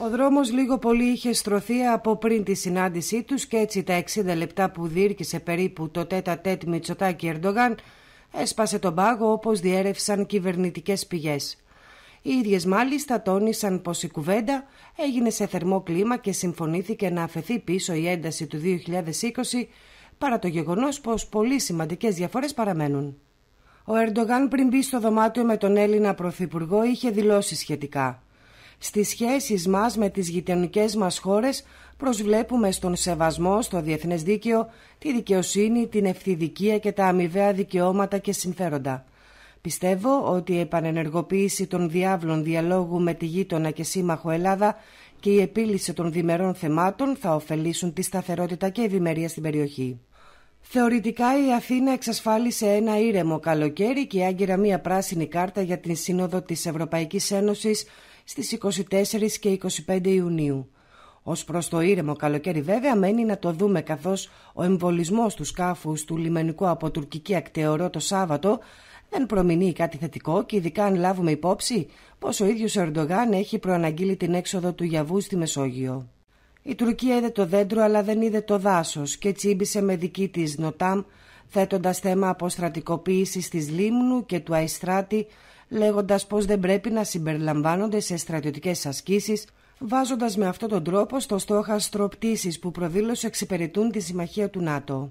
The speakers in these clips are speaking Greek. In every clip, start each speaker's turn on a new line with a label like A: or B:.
A: Ο δρόμος λίγο πολύ είχε στρωθεί από πριν τη συνάντησή τους και έτσι τα 60 λεπτά που δίρκησε περίπου το τέτα τέτ Μητσοτάκη Ερντογάν έσπασε τον πάγο όπως διέρευσαν κυβερνητικές πηγές. Οι ίδιες μάλιστα τόνισαν πως η κουβέντα έγινε σε θερμό κλίμα και συμφωνήθηκε να αφαιθεί πίσω η ένταση του 2020 παρά το γεγονός πως πολύ σημαντικές διαφορές παραμένουν. Ο Ερντογάν πριν μπει στο δωμάτιο με τον Έλληνα Πρωθυπουργό είχε δηλώσει σχετικά στις σχέσεις μας με τις γειτονικές μας χώρες προσβλέπουμε στον σεβασμό, στο διεθνές δίκαιο, τη δικαιοσύνη, την ευθυδικία και τα αμοιβαία δικαιώματα και συμφέροντα. Πιστεύω ότι η επανενεργοποίηση των διάβλων διαλόγου με τη γείτονα και σύμμαχο Ελλάδα και η επίλυση των διμερών θεμάτων θα ωφελήσουν τη σταθερότητα και ευημερία στην περιοχή. Θεωρητικά η Αθήνα εξασφάλισε ένα ήρεμο καλοκαίρι και άγκυρα μία πράσινη κάρτα για την Σύνοδο της Ευρωπαϊκής Ένωσης στις 24 και 25 Ιουνίου. Ως προς το ήρεμο καλοκαίρι βέβαια μένει να το δούμε καθώς ο εμβολισμός του σκάφους του λιμενικού από τουρκική ακτεωρό το Σάββατο δεν προμηνεί κάτι θετικό και ειδικά αν λάβουμε υπόψη πως ο ίδιος Ερντογάν έχει προαναγγείλει την έξοδο του Γιαβού στη Μεσόγειο. Η Τουρκία είδε το δέντρο αλλά δεν είδε το δάσος και τσίμπησε με δική της Νοτάμ θέτοντας θέμα αποστρατικοποίησης της Λίμνου και του Αϊστράτη λέγοντας πως δεν πρέπει να συμπεριλαμβάνονται σε στρατιωτικές ασκήσεις βάζοντας με αυτόν τον τρόπο στο στόχαστρο πτήσεις που προδήλωσε εξυπηρετούν τη συμμαχία του ΝΑΤΟ.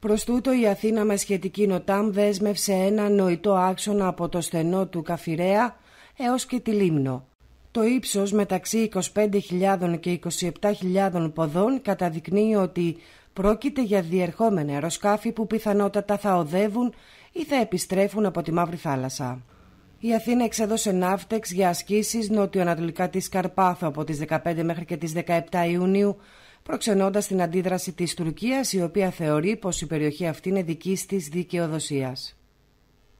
A: Προς τούτο η Αθήνα με σχετική νοτάμ δέσμευσε ένα νοητό άξονα από το στενό του καφιρέα έως και τη Λίμνο το ύψος μεταξύ 25.000 και 27.000 ποδών καταδεικνύει ότι πρόκειται για διερχόμενα αεροσκάφη που πιθανότατα θα οδεύουν ή θα επιστρέφουν από τη Μαύρη Θάλασσα. Η Αθήνα εξέδωσε ναύτεξ για ασκησεις νοτιοανατολικά νότιο-ανατολικά της Καρπάθου από τις 15 μέχρι και τις 17 Ιουνίου, προξενώντας την αντίδραση της Τουρκίας, η οποία θεωρεί πως η περιοχή αυτή είναι δική της δικαιοδοσίας.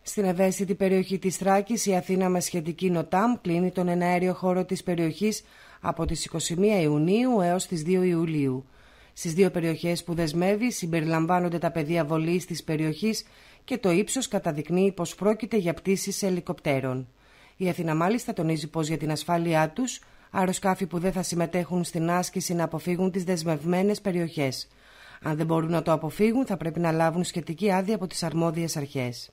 A: Στην ευαίσθητη περιοχή της Θράκης η Αθήνα με σχετική νοτάμ κλείνει τον εναέριο χώρο της περιοχής από τις 21 Ιουνίου έως τις 2 Ιουλίου. Στις δύο περιοχές που δεσμεύει συμπεριλαμβάνονται τα πεδία βολής της περιοχής και το ύψος καταδεικνύει πως πρόκειται για πτήσεις ελικοπτέρων. Η Αθήνα μάλιστα τονίζει πως για την ασφάλειά τους αεροσκάφοι που δεν θα συμμετέχουν στην άσκηση να αποφύγουν τις δεσμευμένες περιοχές. Αν δεν μπορούν να το αποφύγουν θα πρέπει να λάβουν σχετική άδεια από τις αρμόδιες αρχές.